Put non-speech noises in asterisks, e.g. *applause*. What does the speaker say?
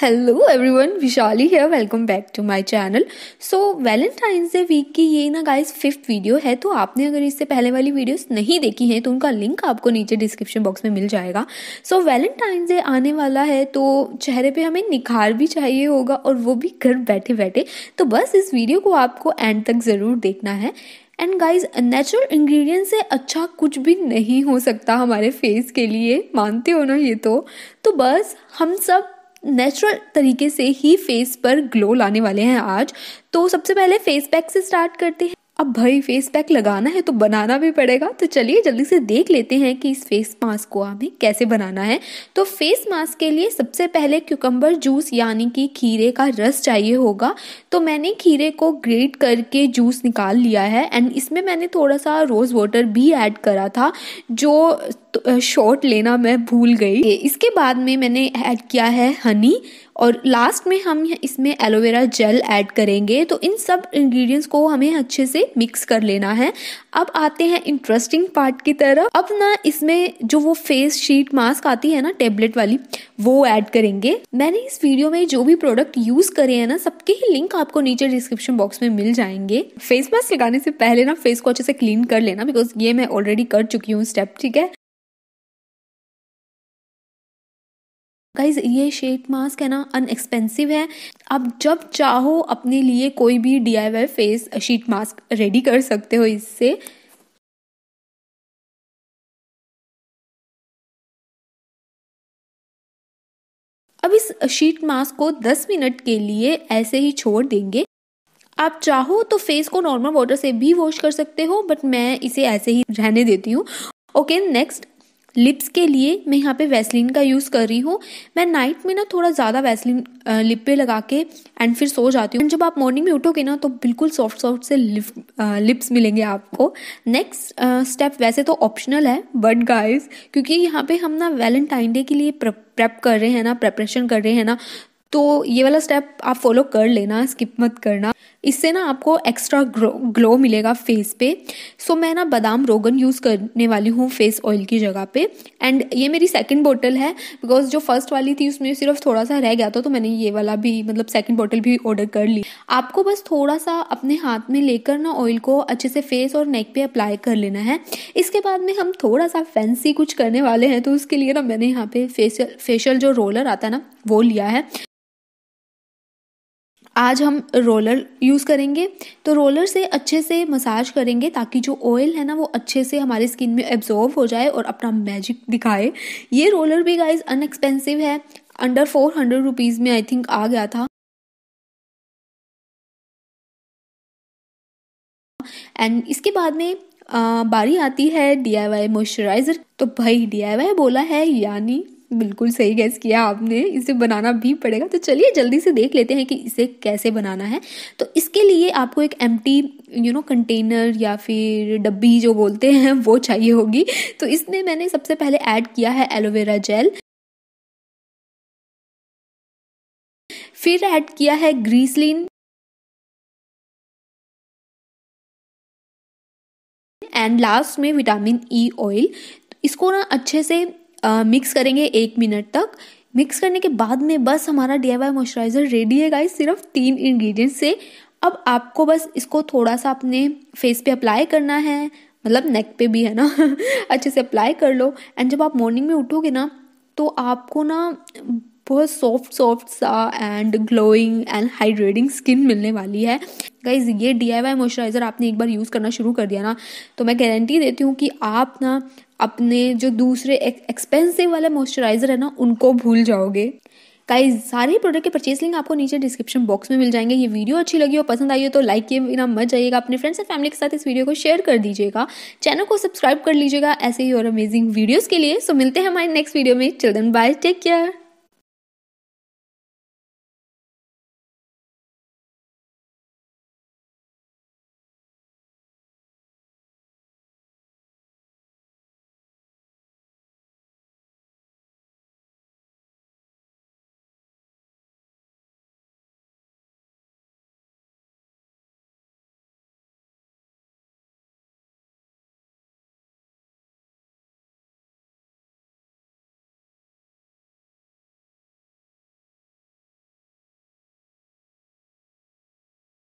hello everyone Vishali है welcome back to my channel so valentine's day week की ये ना गाइस फिफ्थ वीडियो है तो आपने अगर इससे पहले वाली वीडियोस नहीं देखी हैं तो उनका लिंक आपको नीचे डिस्क्रिप्शन बॉक्स में मिल जाएगा सो वैलेंटाइंस डे आने वाला है तो चेहरे पे हमें निखार भी चाहिए होगा और वो भी घर बैठे बैठे तो बस इस वीडियो को आपको एंड तक ज़रूर देखना है एंड गाइज नेचुरल इंग्रेडिएंट से अच्छा कुछ भी नहीं हो सकता हमारे फेस के लिए मानते हो ना ये तो तो बस हम सब नेचुरल तरीके से ही फेस पर ग्लो लाने वाले हैं आज तो सबसे पहले फेस पैक से स्टार्ट करते हैं अब भाई फेस पैक लगाना है तो बनाना भी पड़ेगा तो चलिए जल्दी से देख लेते हैं कि इस फेस मास्क को हमें कैसे बनाना है तो फेस मास्क के लिए सबसे पहले क्यूकम्बर जूस यानी कि खीरे का रस चाहिए होगा तो मैंने खीरे को ग्रेट करके जूस निकाल लिया है एंड इसमें मैंने थोड़ा सा रोज़ वाटर भी ऐड करा था जो शॉर्ट लेना मैं भूल गई इसके बाद में मैंने ऐड किया है हनी और लास्ट में हम इसमें एलोवेरा जेल ऐड करेंगे तो इन सब इंग्रेडिएंट्स को हमें अच्छे से मिक्स कर लेना है अब आते हैं इंटरेस्टिंग पार्ट की तरफ अब ना इसमें जो वो फेस शीट मास्क आती है ना टेबलेट वाली वो ऐड करेंगे मैंने इस वीडियो में जो भी प्रोडक्ट यूज करे हैं ना सबके ही लिंक आपको नीचे डिस्क्रिप्शन बॉक्स में मिल जाएंगे फेस मास्क लगाने से पहले ना फेस को अच्छे से क्लीन कर लेना बिकॉज ये मैं ऑलरेडी कर चुकी हूँ स्टेप ठीक है गाइज ये शेप मास्क है ना अनएक्सपेंसिव है आप जब चाहो अपने लिए कोई भी D I face sheet mask ready कर सकते हो इससे अब इस शीट मास्क को 10 मिनट के लिए ऐसे ही छोड़ देंगे आप चाहो तो फेस को नॉर्मल वाटर से भी वॉश कर सकते हो बट मैं इसे ऐसे ही रहने देती हूँ ओके नेक्स्ट लिप्स के लिए मैं यहाँ पे वैसलिन का यूज़ कर रही हूँ मैं नाइट में ना थोड़ा ज़्यादा वैसलिन लिप पे लगा के एंड फिर सो जाती हूँ जब आप मॉर्निंग में उठोगे ना तो बिल्कुल सॉफ्ट सॉफ्ट से लिप लिप्स मिलेंगे आपको नेक्स्ट स्टेप वैसे तो ऑप्शनल है बट गाइज क्योंकि यहाँ पे हम ना वैलेंटाइन डे के लिए प्रेप कर रहे हैं ना प्रेपरेशन कर रहे हैं ना तो ये वाला स्टेप आप फॉलो कर लेना स्किप मत करना इससे ना आपको एक्स्ट्रा ग्लो मिलेगा फेस पे सो so, मैं ना बादाम रोगन यूज़ करने वाली हूँ फेस ऑयल की जगह पे एंड ये मेरी सेकंड बोतल है बिकॉज जो फर्स्ट वाली थी उसमें सिर्फ थोड़ा सा रह गया था तो मैंने ये वाला भी मतलब सेकंड बोतल भी ऑर्डर कर ली आपको बस थोड़ा सा अपने हाथ में लेकर ना ऑयल को अच्छे से फेस और नेक पे अप्लाई कर लेना है इसके बाद में हम थोड़ा सा फैंसी कुछ करने वाले हैं तो उसके लिए ना मैंने यहाँ पे फेशियल फेशियल जो रोलर आता है ना वो लिया है आज हम रोलर यूज़ करेंगे तो रोलर से अच्छे से मसाज करेंगे ताकि जो ऑयल है ना वो अच्छे से हमारे स्किन में एब्जॉर्व हो जाए और अपना मैजिक दिखाए ये रोलर भी गाइज अनएक्सपेंसिव है अंडर फोर हंड्रेड रुपीज़ में आई थिंक आ गया था एंड इसके बाद में आ, बारी आती है डी आई वाई मॉइस्चराइज़र तो भाई डी आई वाई बोला है यानी बिल्कुल सही गैस किया आपने इसे बनाना भी पड़ेगा तो चलिए जल्दी से देख लेते हैं कि इसे कैसे बनाना है तो इसके लिए आपको एक एम यू नो कंटेनर या फिर डब्बी जो बोलते हैं वो चाहिए होगी तो इसमें मैंने सबसे पहले ऐड किया है एलोवेरा जेल फिर ऐड किया है ग्रीसलिन एंड लास्ट में विटामिन ई ऑयल इसको ना अच्छे से आ, मिक्स करेंगे एक मिनट तक मिक्स करने के बाद में बस हमारा डी आई मॉइस्चराइज़र रेडी है गाइस सिर्फ तीन इंग्रेडिएंट्स से अब आपको बस इसको थोड़ा सा अपने फेस पे अप्लाई करना है मतलब नेक पे भी है ना *laughs* अच्छे से अप्लाई कर लो एंड जब आप मॉर्निंग में उठोगे ना तो आपको ना बहुत सॉफ्ट सॉफ्ट सा and glowing and hydrating skin मिलने वाली है गाइज ये डी आई वाई मॉइस्चराइज़र आपने एक बार यूज़ करना शुरू कर दिया ना तो मैं गारंटी देती हूँ कि आप ना अपने जो दूसरे एक्सपेंसिव वाले मॉइस्चराइज़र है ना उनको भूल जाओगे गाइज सारे प्रोडक्ट के परचेज लिंक आपको नीचे डिस्क्रिप्शन बॉक्स में मिल जाएंगे ये वीडियो अच्छी लगी हो पसंद आई हो तो लाइक किए बिना मत जाइएगा अपने फ्रेंड्स एंड फैमिली के साथ इस वीडियो को शेयर कर दीजिएगा चैनल को सब्सक्राइब कर लीजिएगा ऐसे ही और अमेजिंग वीडियोज़ के लिए सो मिलते हैं हमारे नेक्स्ट वीडियो में चिल्ड्रन बाय टेक केयर